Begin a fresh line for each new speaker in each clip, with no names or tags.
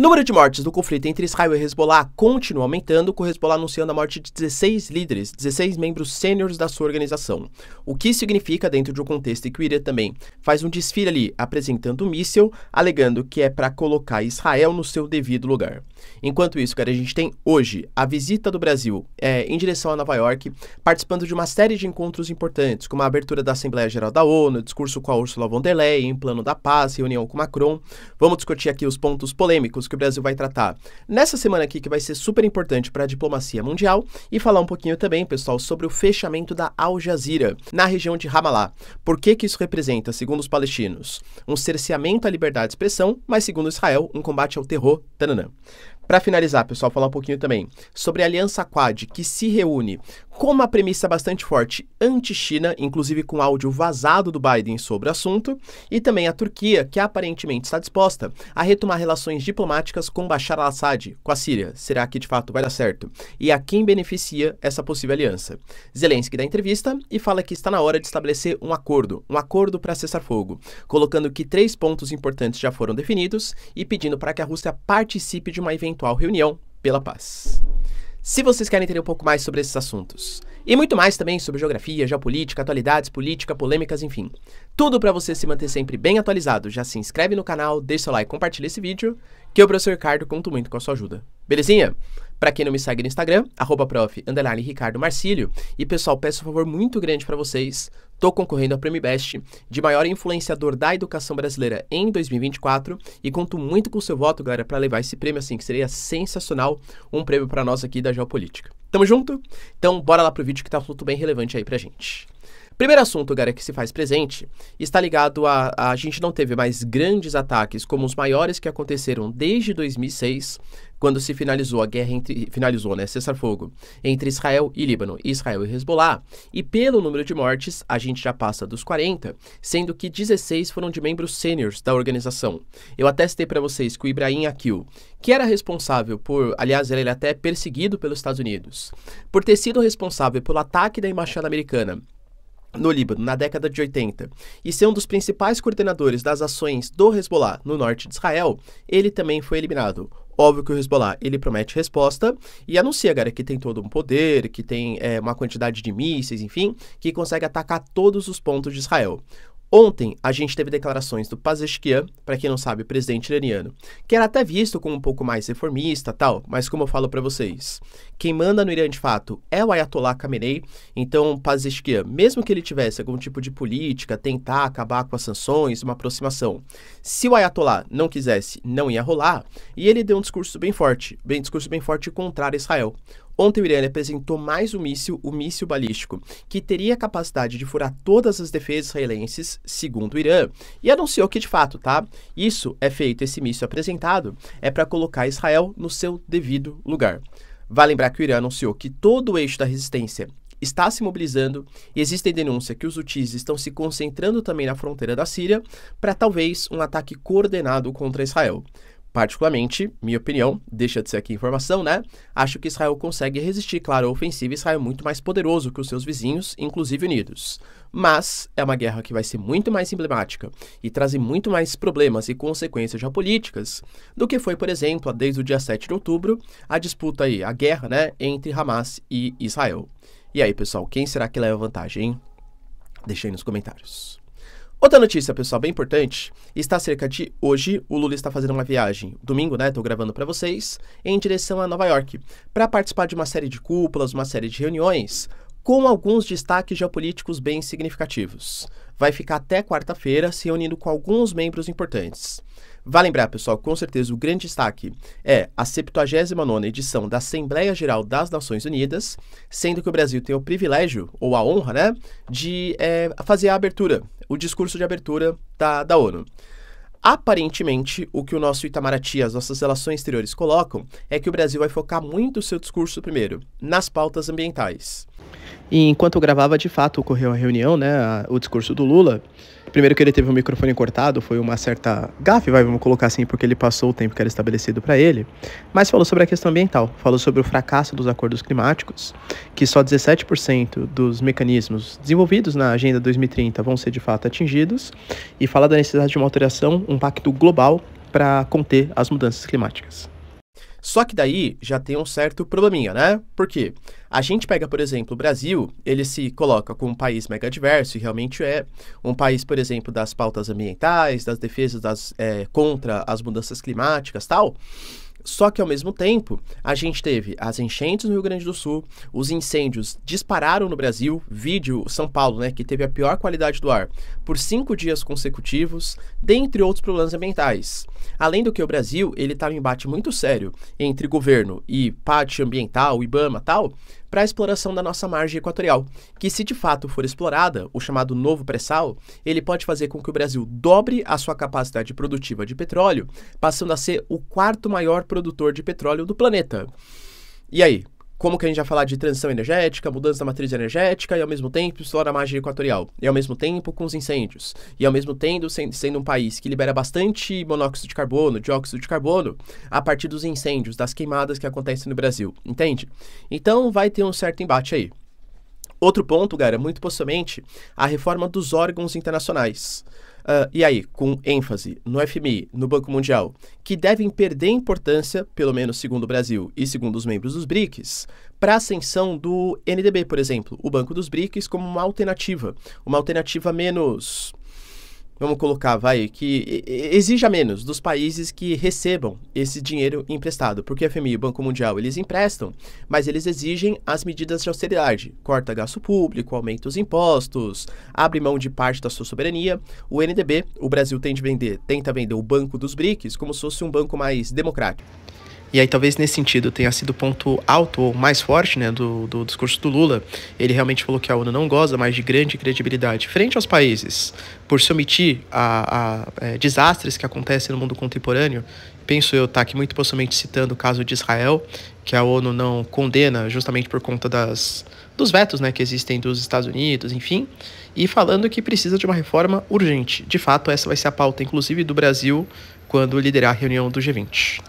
Número de mortes no conflito entre Israel e Hezbollah continua aumentando, com Hezbollah anunciando a morte de 16 líderes, 16 membros sêniores da sua organização. O que significa dentro de um contexto em que o Irã também faz um desfile ali apresentando o um míssil, alegando que é para colocar Israel no seu devido lugar. Enquanto isso, cara, a gente tem hoje a visita do Brasil é, em direção a Nova York, participando de uma série de encontros importantes, como a abertura da Assembleia Geral da ONU, discurso com a Ursula von der Leyen, plano da paz, reunião com Macron. Vamos discutir aqui os pontos polêmicos que o Brasil vai tratar nessa semana aqui, que vai ser super importante para a diplomacia mundial, e falar um pouquinho também, pessoal, sobre o fechamento da Al Jazeera na região de Ramallah. Por que, que isso representa, segundo os palestinos? Um cerceamento à liberdade de expressão, mas segundo Israel, um combate ao terror. Tananã. Para finalizar, pessoal, falar um pouquinho também sobre a Aliança Quad, que se reúne com uma premissa bastante forte anti-China, inclusive com áudio vazado do Biden sobre o assunto, e também a Turquia, que aparentemente está disposta a retomar relações diplomáticas com Bashar al-Assad, com a Síria. Será que de fato vai dar certo? E a quem beneficia essa possível aliança? Zelensky dá entrevista e fala que está na hora de estabelecer um acordo, um acordo para cessar fogo, colocando que três pontos importantes já foram definidos e pedindo para que a Rússia participe de uma eventual eventual reunião pela paz. Se vocês querem entender um pouco mais sobre esses assuntos e muito mais também sobre geografia, geopolítica, atualidades, política, polêmicas, enfim, tudo para você se manter sempre bem atualizado, já se inscreve no canal, deixa o like, compartilha esse vídeo, que eu, professor Ricardo, conto muito com a sua ajuda. Belezinha? Para quem não me segue no Instagram, arroba prof, Ricardo Marcílio. E pessoal, peço um favor muito grande para vocês. Tô concorrendo ao Prêmio Best de maior influenciador da educação brasileira em 2024 e conto muito com o seu voto, galera, para levar esse prêmio assim, que seria sensacional, um prêmio para nós aqui da Geopolítica. Tamo junto? Então bora lá pro vídeo que tá tudo bem relevante aí pra gente. Primeiro assunto, Gara, que se faz presente, está ligado a, a, a gente não teve mais grandes ataques como os maiores que aconteceram desde 2006, quando se finalizou a guerra entre finalizou, né, cessar-fogo entre Israel e Líbano, Israel e Hezbollah, e pelo número de mortes, a gente já passa dos 40, sendo que 16 foram de membros sêniores da organização. Eu até citei para vocês que o Ibrahim Akil, que era responsável por, aliás, ele até até perseguido pelos Estados Unidos, por ter sido responsável pelo ataque da embaixada americana no Líbano, na década de 80, e ser um dos principais coordenadores das ações do Hezbollah no norte de Israel, ele também foi eliminado. Óbvio que o Hezbollah, ele promete resposta e anuncia, cara, que tem todo um poder, que tem é, uma quantidade de mísseis, enfim, que consegue atacar todos os pontos de Israel. Ontem, a gente teve declarações do Pazeshkian, para quem não sabe, presidente iraniano, que era até visto como um pouco mais reformista tal, mas como eu falo para vocês, quem manda no Irã de fato é o Ayatollah Khamenei, então Pazeshkian, mesmo que ele tivesse algum tipo de política, tentar acabar com as sanções, uma aproximação, se o Ayatollah não quisesse, não ia rolar, e ele deu um discurso bem forte, bem discurso bem forte contra Israel. Ontem o Irã apresentou mais um míssil, o míssil balístico, que teria a capacidade de furar todas as defesas israelenses, segundo o Irã, e anunciou que de fato, tá? Isso é feito, esse míssil apresentado é para colocar Israel no seu devido lugar. Vale lembrar que o Irã anunciou que todo o eixo da resistência está se mobilizando e existem denúncias que os hutis estão se concentrando também na fronteira da Síria para talvez um ataque coordenado contra Israel. Particularmente, minha opinião, deixa de ser aqui informação, né? Acho que Israel consegue resistir, claro, à ofensiva. Israel é muito mais poderoso que os seus vizinhos, inclusive unidos. Mas é uma guerra que vai ser muito mais emblemática e trazer muito mais problemas e consequências geopolíticas do que foi, por exemplo, desde o dia 7 de outubro, a disputa aí, a guerra, né, entre Hamas e Israel. E aí, pessoal, quem será que leva vantagem, hein? Deixa aí nos comentários. Outra notícia, pessoal, bem importante, está cerca de hoje, o Lula está fazendo uma viagem, domingo, né, estou gravando para vocês, em direção a Nova York, para participar de uma série de cúpulas, uma série de reuniões, com alguns destaques geopolíticos bem significativos. Vai ficar até quarta-feira se reunindo com alguns membros importantes. Vale lembrar, pessoal, com certeza o grande destaque é a 79 edição da Assembleia Geral das Nações Unidas, sendo que o Brasil tem o privilégio, ou a honra, né, de é, fazer a abertura o discurso de abertura da, da ONU. Aparentemente, o que o nosso Itamaraty, as nossas relações exteriores colocam, é que o Brasil vai focar muito o seu discurso primeiro nas pautas ambientais. E enquanto eu gravava, de fato ocorreu a reunião, né, o discurso do Lula, Primeiro que ele teve o microfone cortado, foi uma certa gafe, vai, vamos colocar assim, porque ele passou o tempo que era estabelecido para ele, mas falou sobre a questão ambiental, falou sobre o fracasso dos acordos climáticos, que só 17% dos mecanismos desenvolvidos na Agenda 2030 vão ser de fato atingidos, e fala da necessidade de uma alteração, um pacto global para conter as mudanças climáticas. Só que daí já tem um certo probleminha, né? Porque a gente pega, por exemplo, o Brasil, ele se coloca como um país mega diverso, e realmente é um país, por exemplo, das pautas ambientais, das defesas das, é, contra as mudanças climáticas tal. Só que ao mesmo tempo, a gente teve as enchentes no Rio Grande do Sul, os incêndios dispararam no Brasil, vídeo São Paulo, né, que teve a pior qualidade do ar por cinco dias consecutivos, dentre outros problemas ambientais. Além do que o Brasil, ele está em um embate muito sério entre governo e parte ambiental, IBAMA tal, para a exploração da nossa margem equatorial, que se de fato for explorada, o chamado novo pré-sal, ele pode fazer com que o Brasil dobre a sua capacidade produtiva de petróleo, passando a ser o quarto maior produtor de petróleo do planeta. E aí, como que a gente vai falar de transição energética, mudança da matriz energética e ao mesmo tempo explorar a margem equatorial, e ao mesmo tempo com os incêndios, e ao mesmo tempo sendo um país que libera bastante monóxido de carbono, dióxido de carbono, a partir dos incêndios, das queimadas que acontecem no Brasil, entende? Então vai ter um certo embate aí. Outro ponto, cara, muito possivelmente, a reforma dos órgãos internacionais uh, e aí, com ênfase no FMI, no Banco Mundial, que devem perder importância, pelo menos segundo o Brasil e segundo os membros dos BRICS, para a ascensão do NDB, por exemplo, o Banco dos BRICS, como uma alternativa, uma alternativa menos vamos colocar, vai, que exija menos dos países que recebam esse dinheiro emprestado, porque a FMI e o Banco Mundial, eles emprestam, mas eles exigem as medidas de austeridade, corta gasto público, aumenta os impostos, abre mão de parte da sua soberania. O NDB, o Brasil tem de vender, tenta vender o Banco dos BRICS como se fosse um banco mais democrático. E aí talvez nesse sentido tenha sido o ponto alto ou mais forte né, do, do discurso do Lula. Ele realmente falou que a ONU não goza mais de grande credibilidade frente aos países por se omitir a, a é, desastres que acontecem no mundo contemporâneo. Penso eu, tá aqui muito possivelmente citando o caso de Israel, que a ONU não condena justamente por conta das, dos vetos né, que existem dos Estados Unidos, enfim, e falando que precisa de uma reforma urgente. De fato, essa vai ser a pauta, inclusive, do Brasil quando liderar a reunião do G20.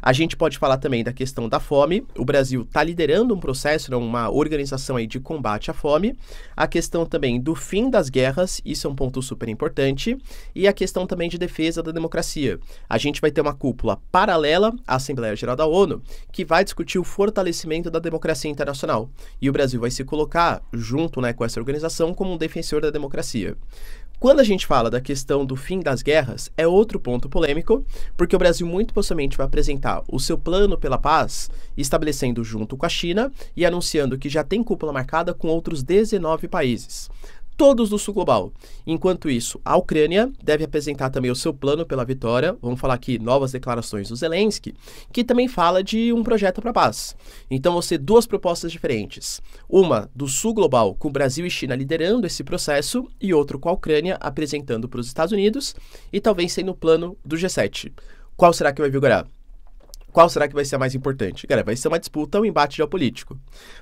A gente pode falar também da questão da fome. O Brasil está liderando um processo, né, uma organização aí de combate à fome. A questão também do fim das guerras, isso é um ponto super importante. E a questão também de defesa da democracia. A gente vai ter uma cúpula paralela à Assembleia Geral da ONU, que vai discutir o fortalecimento da democracia internacional. E o Brasil vai se colocar junto né, com essa organização como um defensor da democracia. Quando a gente fala da questão do fim das guerras, é outro ponto polêmico, porque o Brasil muito possivelmente vai apresentar o seu plano pela paz, estabelecendo junto com a China e anunciando que já tem cúpula marcada com outros 19 países todos do Sul Global. Enquanto isso, a Ucrânia deve apresentar também o seu plano pela vitória. Vamos falar aqui novas declarações do Zelensky, que também fala de um projeto para paz. Então, você duas propostas diferentes: uma do Sul Global, com Brasil e China liderando esse processo, e outro com a Ucrânia apresentando para os Estados Unidos e talvez sendo o plano do G7. Qual será que vai vigorar? Qual será que vai ser a mais importante? Galera, vai ser uma disputa, um embate geopolítico.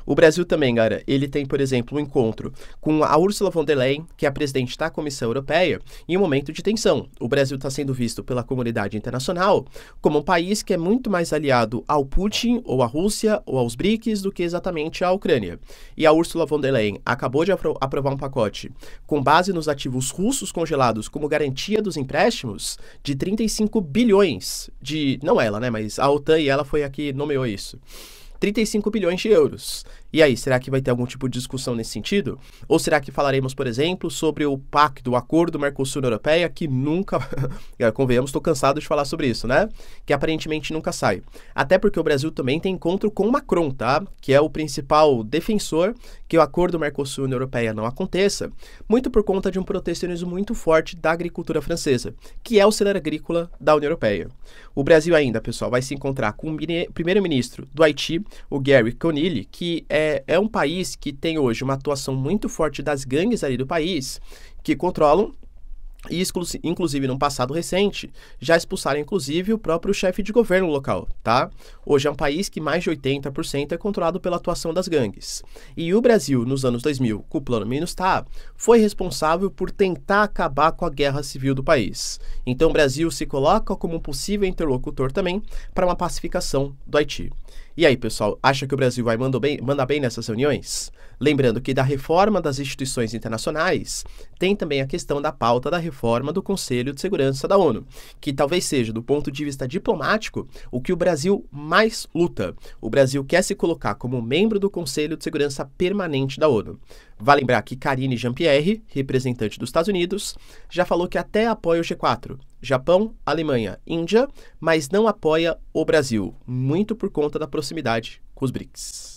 O Brasil também, galera, ele tem, por exemplo, um encontro com a Ursula von der Leyen, que é a presidente da Comissão Europeia, em um momento de tensão. O Brasil está sendo visto pela comunidade internacional como um país que é muito mais aliado ao Putin ou à Rússia ou aos BRICS do que exatamente à Ucrânia. E a Ursula von der Leyen acabou de apro aprovar um pacote com base nos ativos russos congelados como garantia dos empréstimos de 35 bilhões de, não ela, né, mas a OTAN e ela foi a que nomeou isso. 35 bilhões de euros. E aí, será que vai ter algum tipo de discussão nesse sentido? Ou será que falaremos, por exemplo, sobre o pacto, o acordo mercosul Europeia, que nunca. É, convenhamos, estou cansado de falar sobre isso, né? Que aparentemente nunca sai. Até porque o Brasil também tem encontro com Macron, tá? Que é o principal defensor que o acordo mercosul Europeia não aconteça, muito por conta de um protecionismo muito forte da agricultura francesa, que é o cenário agrícola da União Europeia. O Brasil ainda, pessoal, vai se encontrar com o primeiro-ministro do Haiti, o Gary Conille, que é é, é um país que tem hoje uma atuação muito forte das gangues ali do país, que controlam e inclusive no passado recente já expulsaram inclusive o próprio chefe de governo local, tá? Hoje é um país que mais de 80% é controlado pela atuação das gangues. E o Brasil nos anos 2000, com o Plano tá, foi responsável por tentar acabar com a guerra civil do país. Então o Brasil se coloca como um possível interlocutor também para uma pacificação do Haiti. E aí, pessoal, acha que o Brasil vai mandar bem, mandar bem nessas reuniões? Lembrando que da reforma das instituições internacionais, tem também a questão da pauta da reforma do Conselho de Segurança da ONU, que talvez seja, do ponto de vista diplomático, o que o Brasil mais luta. O Brasil quer se colocar como membro do Conselho de Segurança Permanente da ONU. Vale lembrar que Karine Jean-Pierre, representante dos Estados Unidos, já falou que até apoia o G4, Japão, Alemanha, Índia, mas não apoia o Brasil, muito por conta da proximidade com os BRICS.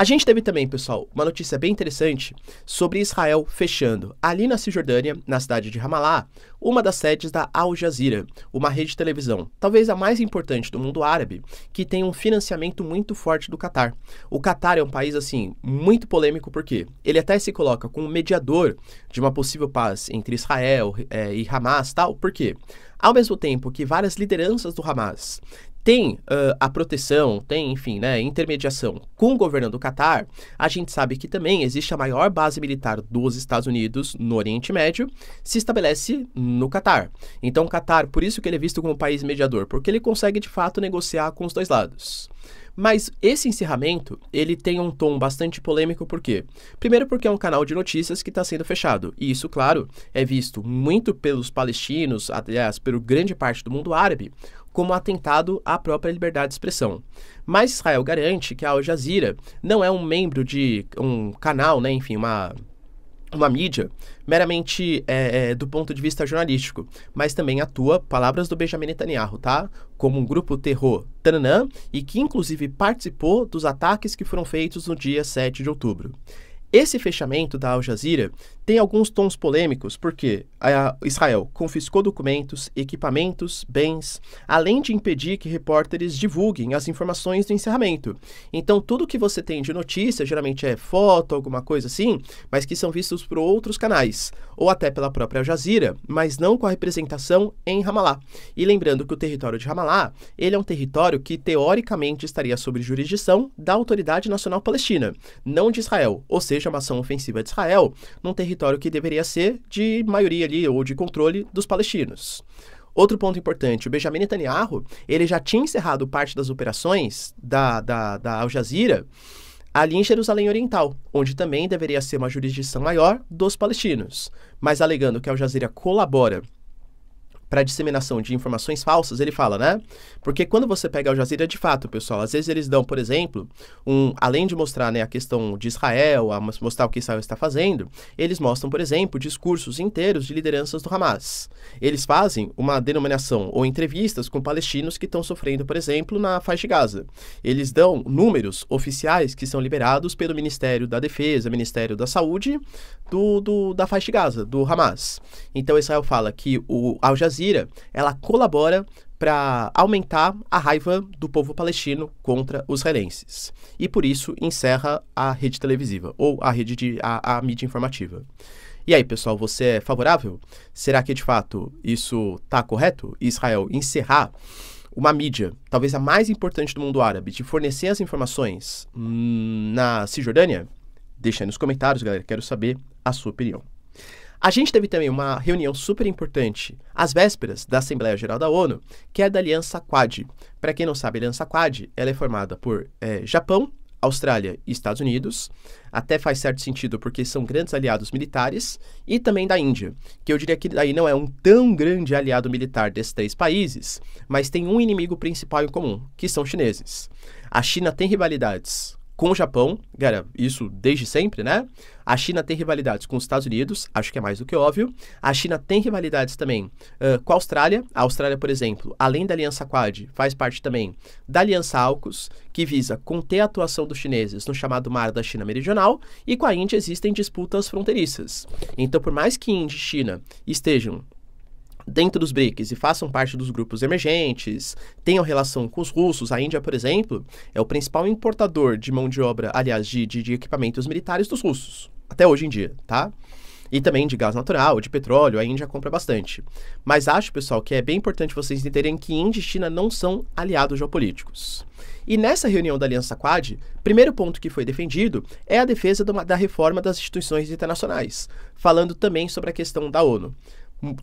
A gente teve também, pessoal, uma notícia bem interessante sobre Israel fechando, ali na Cisjordânia, na cidade de Ramallah, uma das sedes da Al Jazeera, uma rede de televisão, talvez a mais importante do mundo árabe, que tem um financiamento muito forte do Catar. O Catar é um país, assim, muito polêmico, porque ele até se coloca como mediador de uma possível paz entre Israel é, e Hamas tal, porque ao mesmo tempo que várias lideranças do Hamas tem uh, a proteção, tem, enfim, né, intermediação com o governo do Catar, a gente sabe que também existe a maior base militar dos Estados Unidos no Oriente Médio, se estabelece no Catar. Então, o Catar, por isso que ele é visto como país mediador, porque ele consegue de fato negociar com os dois lados. Mas esse encerramento, ele tem um tom bastante polêmico, por quê? Primeiro porque é um canal de notícias que está sendo fechado, e isso, claro, é visto muito pelos palestinos, aliás, pelo grande parte do mundo árabe, como atentado à própria liberdade de expressão. Mas Israel garante que a Al Jazeera não é um membro de um canal, né, enfim, uma uma mídia meramente é, é, do ponto de vista jornalístico, mas também atua, palavras do Benjamin Netanyahu, tá? Como um grupo terror tananã, e que inclusive participou dos ataques que foram feitos no dia 7 de outubro. Esse fechamento da Al Jazeera tem alguns tons polêmicos, porque Israel confiscou documentos, equipamentos, bens, além de impedir que repórteres divulguem as informações do encerramento. Então, tudo que você tem de notícia, geralmente é foto, alguma coisa assim, mas que são vistos por outros canais, ou até pela própria Al Jazeera, mas não com a representação em Ramallah. E lembrando que o território de Ramallah, ele é um território que teoricamente estaria sob jurisdição da Autoridade Nacional Palestina, não de Israel, ou seja, uma ação ofensiva de Israel num território território que deveria ser de maioria ali ou de controle dos palestinos. Outro ponto importante, o Benjamin Netanyahu, ele já tinha encerrado parte das operações da, da, da Al Jazeera ali em Jerusalém Oriental, onde também deveria ser uma jurisdição maior dos palestinos, mas alegando que Al Jazeera colabora para disseminação de informações falsas, ele fala, né? Porque quando você pega Al Jazeera, de fato, pessoal, às vezes eles dão, por exemplo, um, além de mostrar né, a questão de Israel, a mostrar o que Israel está fazendo, eles mostram, por exemplo, discursos inteiros de lideranças do Hamas. Eles fazem uma denominação ou entrevistas com palestinos que estão sofrendo, por exemplo, na faixa de Gaza. Eles dão números oficiais que são liberados pelo Ministério da Defesa, Ministério da Saúde, do, do da faixa de Gaza, do Hamas. Então Israel fala que o Al Jazeera ela colabora para aumentar a raiva do povo palestino contra os israelenses. E por isso encerra a rede televisiva, ou a rede de a, a mídia informativa. E aí, pessoal, você é favorável? Será que de fato isso está correto? Israel encerrar uma mídia, talvez a mais importante do mundo árabe, de fornecer as informações hum, na Cisjordânia? Deixa aí nos comentários, galera. Quero saber a sua opinião. A gente teve também uma reunião super importante às vésperas da Assembleia Geral da ONU, que é da Aliança Quad. Para quem não sabe, a Aliança Quad ela é formada por é, Japão, Austrália e Estados Unidos, até faz certo sentido porque são grandes aliados militares, e também da Índia, que eu diria que aí não é um tão grande aliado militar desses três países, mas tem um inimigo principal em comum, que são chineses. A China tem rivalidades com o Japão, galera, isso desde sempre, né? A China tem rivalidades com os Estados Unidos, acho que é mais do que óbvio. A China tem rivalidades também uh, com a Austrália. A Austrália, por exemplo, além da Aliança Quad, faz parte também da Aliança AUKUS, que visa conter a atuação dos chineses no chamado Mar da China Meridional, e com a Índia existem disputas fronteiriças. Então, por mais que Índia e China estejam dentro dos BRICS e façam parte dos grupos emergentes, tenham relação com os russos, a Índia, por exemplo, é o principal importador de mão de obra, aliás, de, de, de equipamentos militares dos russos, até hoje em dia, tá? E também de gás natural, de petróleo, a Índia compra bastante. Mas acho, pessoal, que é bem importante vocês entenderem que Índia e China não são aliados geopolíticos. E nessa reunião da Aliança Quad, primeiro ponto que foi defendido é a defesa da reforma das instituições internacionais, falando também sobre a questão da ONU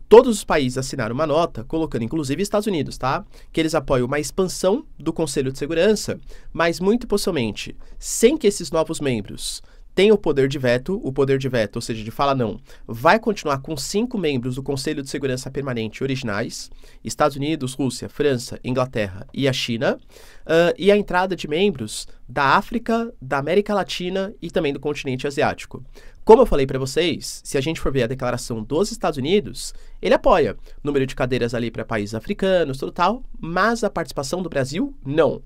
todos os países assinaram uma nota, colocando inclusive Estados Unidos, tá? Que eles apoiam uma expansão do Conselho de Segurança, mas muito possivelmente, sem que esses novos membros tem o poder de veto, o poder de veto, ou seja, de fala não, vai continuar com cinco membros do Conselho de Segurança Permanente originais: Estados Unidos, Rússia, França, Inglaterra e a China, uh, e a entrada de membros da África, da América Latina e também do continente asiático. Como eu falei para vocês, se a gente for ver a declaração dos Estados Unidos, ele apoia número de cadeiras ali para países africanos, total, mas a participação do Brasil, não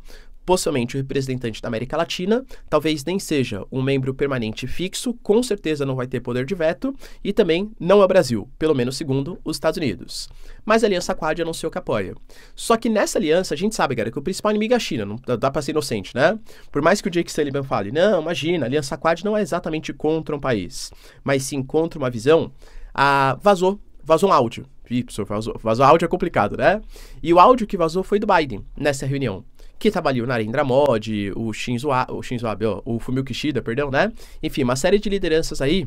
possivelmente o representante da América Latina, talvez nem seja um membro permanente fixo, com certeza não vai ter poder de veto, e também não é o Brasil, pelo menos segundo os Estados Unidos. Mas a Aliança Quad anunciou que apoia. Só que nessa aliança, a gente sabe, cara, que o principal inimigo é a China, não dá para ser inocente, né? Por mais que o Jake Sullivan fale, não, imagina, a Aliança Quad não é exatamente contra um país, mas sim contra uma visão, ah, vazou, vazou um áudio. Y, vazou, vazou áudio é complicado, né? E o áudio que vazou foi do Biden nessa reunião que trabalhou Narendra Modi, o Shinzo, Abe, o, Shinzo Abe, ó, o Fumio Kishida, perdão, né? Enfim, uma série de lideranças aí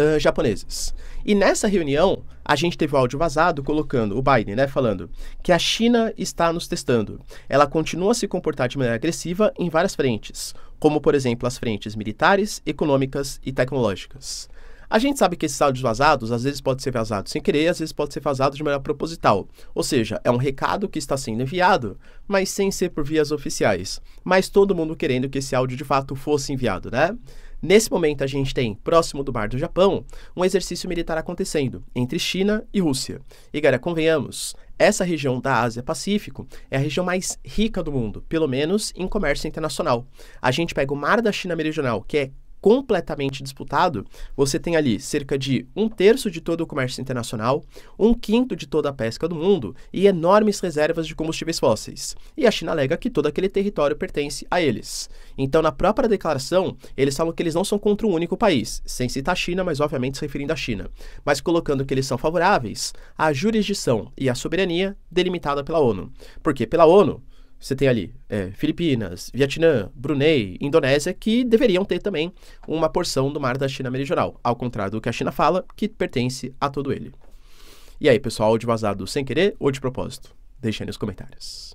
uh, japoneses. E nessa reunião, a gente teve o áudio vazado colocando o Biden, né, falando que a China está nos testando. Ela continua a se comportar de maneira agressiva em várias frentes, como por exemplo as frentes militares, econômicas e tecnológicas. A gente sabe que esses áudios vazados, às vezes pode ser vazado sem querer, às vezes pode ser vazado de maneira proposital. Ou seja, é um recado que está sendo enviado, mas sem ser por vias oficiais. Mas todo mundo querendo que esse áudio de fato fosse enviado, né? Nesse momento, a gente tem, próximo do Mar do Japão, um exercício militar acontecendo entre China e Rússia. E, galera, convenhamos, essa região da Ásia-Pacífico é a região mais rica do mundo, pelo menos em comércio internacional. A gente pega o Mar da China Meridional, que é completamente disputado, você tem ali cerca de um terço de todo o comércio internacional, um quinto de toda a pesca do mundo e enormes reservas de combustíveis fósseis. E a China alega que todo aquele território pertence a eles. Então, na própria declaração, eles falam que eles não são contra um único país, sem citar a China, mas obviamente se referindo à China, mas colocando que eles são favoráveis à jurisdição e à soberania delimitada pela ONU. Porque pela ONU, você tem ali é, Filipinas, Vietnã, Brunei, Indonésia, que deveriam ter também uma porção do mar da China Meridional, ao contrário do que a China fala, que pertence a todo ele. E aí, pessoal, de vazado sem querer ou de propósito? Deixem nos comentários.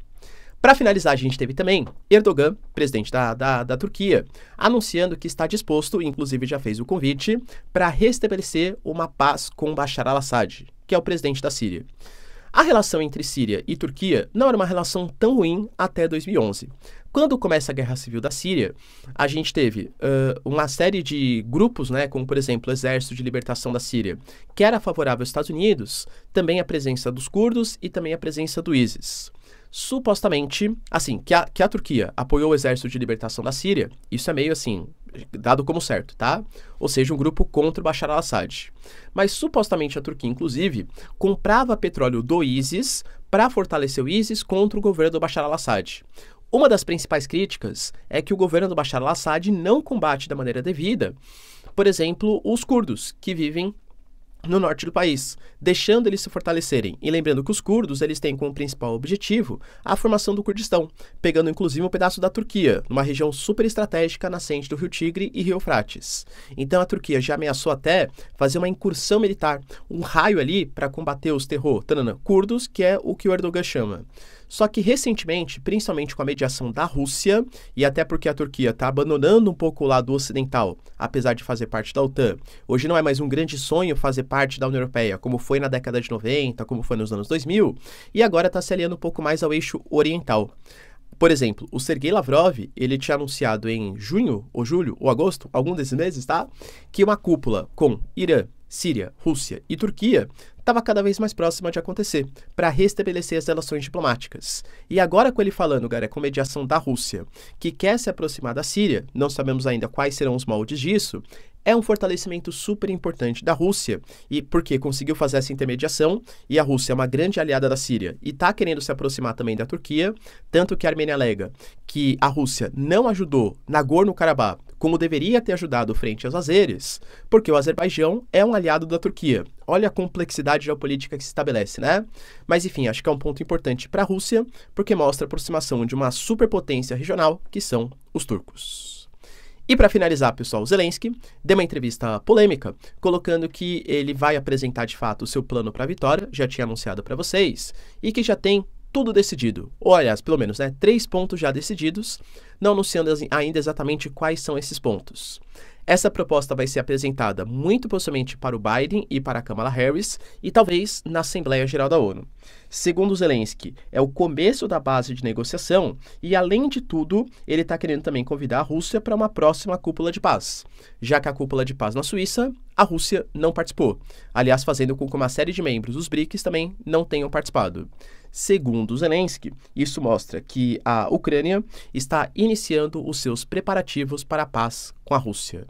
Para finalizar, a gente teve também Erdogan, presidente da, da, da, Turquia, anunciando que está disposto, inclusive já fez o convite, para restabelecer uma paz com Bashar al-Assad, que é o presidente da Síria. A relação entre Síria e Turquia não era uma relação tão ruim até 2011. Quando começa a Guerra Civil da Síria, a gente teve uh, uma série de grupos, né, como por exemplo o Exército de Libertação da Síria, que era favorável aos Estados Unidos, também a presença dos curdos e também a presença do ISIS. Supostamente, assim, que a, que a Turquia apoiou o Exército de Libertação da Síria, isso é meio assim, dado como certo, tá? Ou seja, um grupo contra o Bashar al-Assad. Mas supostamente a Turquia, inclusive, comprava petróleo do ISIS para fortalecer o ISIS contra o governo do Bashar al-Assad. Uma das principais críticas é que o governo do Bashar al-Assad não combate da maneira devida, por exemplo, os curdos, que vivem no norte do país, deixando eles se fortalecerem. E lembrando que os curdos, eles têm como principal objetivo a formação do Kurdistão, pegando inclusive um pedaço da Turquia, numa região super estratégica nascente do Rio Tigre e Rio Frates. Então a Turquia já ameaçou até fazer uma incursão militar, um raio ali para combater os terror tanana, curdos, que é o que o Erdogan chama. Só que recentemente, principalmente com a mediação da Rússia, e até porque a Turquia está abandonando um pouco o lado ocidental, apesar de fazer parte da OTAN, hoje não é mais um grande sonho fazer parte da União Europeia, como foi na década de 90, como foi nos anos 2000, e agora está se aliando um pouco mais ao eixo oriental. Por exemplo, o Sergei Lavrov, ele tinha anunciado em junho, ou julho, ou agosto, algum desses meses, tá? Que uma cúpula com Irã, Síria, Rússia e Turquia estava cada vez mais próxima de acontecer, para restabelecer as relações diplomáticas. E agora com ele falando, cara, é com mediação da Rússia, que quer se aproximar da Síria, não sabemos ainda quais serão os moldes disso, é um fortalecimento super importante da Rússia, e porque conseguiu fazer essa intermediação, e a Rússia é uma grande aliada da Síria e está querendo se aproximar também da Turquia, tanto que a Armênia alega que a Rússia não ajudou Nagorno-Karabakh como deveria ter ajudado frente aos azeres, porque o Azerbaijão é um aliado da Turquia. Olha a complexidade geopolítica que se estabelece, né? Mas enfim, acho que é um ponto importante para a Rússia, porque mostra a aproximação de uma superpotência regional, que são os turcos. E para finalizar, pessoal, Zelensky deu uma entrevista polêmica, colocando que ele vai apresentar de fato o seu plano para a vitória, já tinha anunciado para vocês, e que já tem tudo decidido. Ou, aliás, pelo menos, né, três pontos já decididos, não anunciando ainda exatamente quais são esses pontos. Essa proposta vai ser apresentada muito possivelmente para o Biden e para a Kamala Harris e talvez na Assembleia Geral da ONU. Segundo Zelensky, é o começo da base de negociação e, além de tudo, ele está querendo também convidar a Rússia para uma próxima cúpula de paz, já que a cúpula de paz na Suíça, a Rússia não participou. Aliás, fazendo com que uma série de membros dos BRICS também não tenham participado. Segundo Zelensky, isso mostra que a Ucrânia está iniciando os seus preparativos para a paz com a Rússia.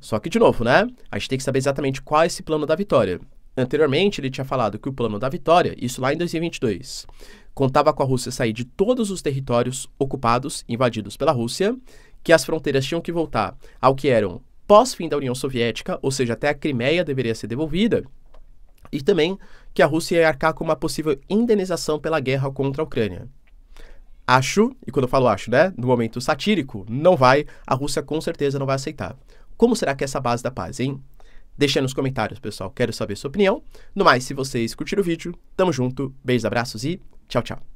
Só que, de novo, né? A gente tem que saber exatamente qual é esse plano da vitória. Anteriormente, ele tinha falado que o plano da vitória, isso lá em 2022, contava com a Rússia sair de todos os territórios ocupados, invadidos pela Rússia, que as fronteiras tinham que voltar ao que eram pós-fim da União Soviética, ou seja, até a Crimeia deveria ser devolvida, e também que a Rússia ia arcar com uma possível indenização pela guerra contra a Ucrânia. Acho, e quando eu falo acho, né, no momento satírico, não vai, a Rússia com certeza não vai aceitar. Como será que é essa base da paz, hein? Deixa nos comentários, pessoal, quero saber sua opinião. No mais, se vocês curtiram o vídeo, tamo junto, beijos, abraços e tchau, tchau.